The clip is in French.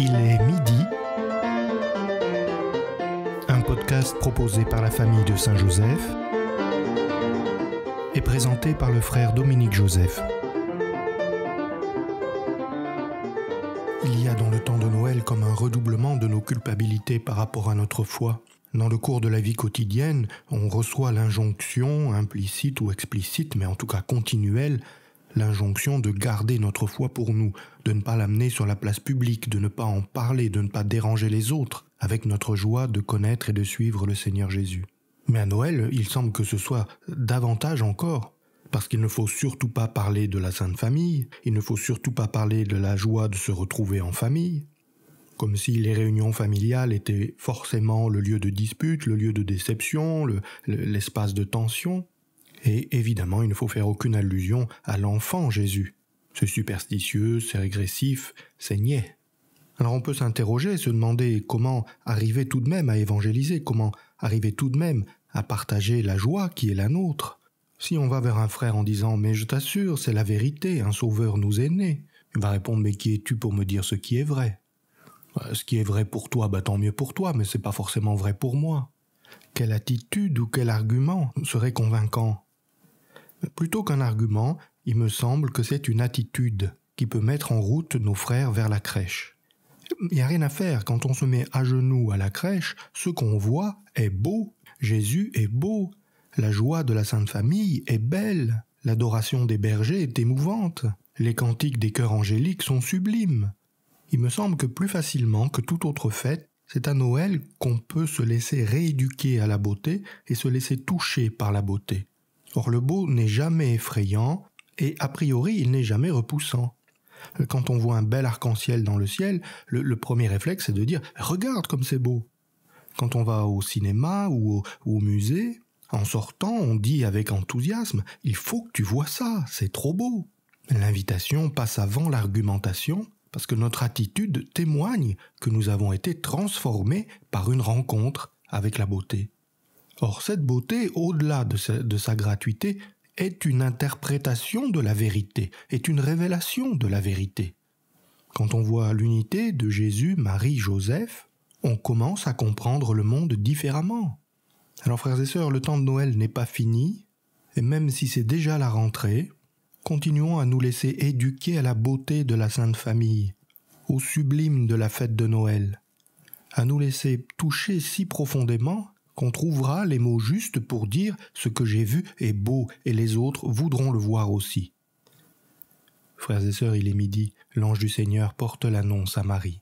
Il est midi. Un podcast proposé par la famille de Saint-Joseph et présenté par le frère Dominique Joseph. Il y a dans le temps de Noël comme un redoublement de nos culpabilités par rapport à notre foi. Dans le cours de la vie quotidienne, on reçoit l'injonction, implicite ou explicite, mais en tout cas continuelle, l'injonction de garder notre foi pour nous, de ne pas l'amener sur la place publique, de ne pas en parler, de ne pas déranger les autres, avec notre joie de connaître et de suivre le Seigneur Jésus. Mais à Noël, il semble que ce soit davantage encore, parce qu'il ne faut surtout pas parler de la Sainte Famille, il ne faut surtout pas parler de la joie de se retrouver en famille, comme si les réunions familiales étaient forcément le lieu de dispute, le lieu de déception, l'espace de tension. Et évidemment, il ne faut faire aucune allusion à l'enfant Jésus. C'est superstitieux, c'est régressif, c'est niais. Alors on peut s'interroger, se demander comment arriver tout de même à évangéliser, comment arriver tout de même à partager la joie qui est la nôtre. Si on va vers un frère en disant Mais je t'assure, c'est la vérité, un sauveur nous est né, il va répondre Mais qui es-tu pour me dire ce qui est vrai euh, Ce qui est vrai pour toi, bah tant mieux pour toi, mais ce n'est pas forcément vrai pour moi. Quelle attitude ou quel argument serait convaincant Plutôt qu'un argument, il me semble que c'est une attitude qui peut mettre en route nos frères vers la crèche. Il n'y a rien à faire, quand on se met à genoux à la crèche, ce qu'on voit est beau, Jésus est beau, la joie de la Sainte Famille est belle, l'adoration des bergers est émouvante, les cantiques des chœurs angéliques sont sublimes. Il me semble que plus facilement que toute autre fête, c'est à Noël qu'on peut se laisser rééduquer à la beauté et se laisser toucher par la beauté. Or le beau n'est jamais effrayant, et a priori il n'est jamais repoussant. Quand on voit un bel arc-en-ciel dans le ciel, le, premier réflexe est de dire ⁇ Regarde comme c'est beau !⁇ Quand on va au cinéma ou au, ou au, musée, en sortant, on dit avec enthousiasme ⁇ Il faut que tu vois ça, c'est trop beau !⁇ L'invitation passe avant l'argumentation, parce que notre attitude témoigne que nous avons été transformés par une rencontre avec la beauté. Or cette beauté, au-delà de, sa, gratuité, est une interprétation de la vérité, est une révélation de la vérité. Quand on voit l'unité de Jésus, Marie, Joseph, on commence à comprendre le monde différemment. Alors frères et sœurs, le temps de Noël n'est pas fini, et même si c'est déjà la rentrée, continuons à nous laisser éduquer à la beauté de la Sainte Famille, au sublime de la fête de Noël, à nous laisser toucher si profondément qu'on trouvera les mots justes pour dire ce que j'ai vu est beau et les autres voudront le voir aussi. Frères et sœurs, il est midi, l'ange du Seigneur porte l'annonce à Marie.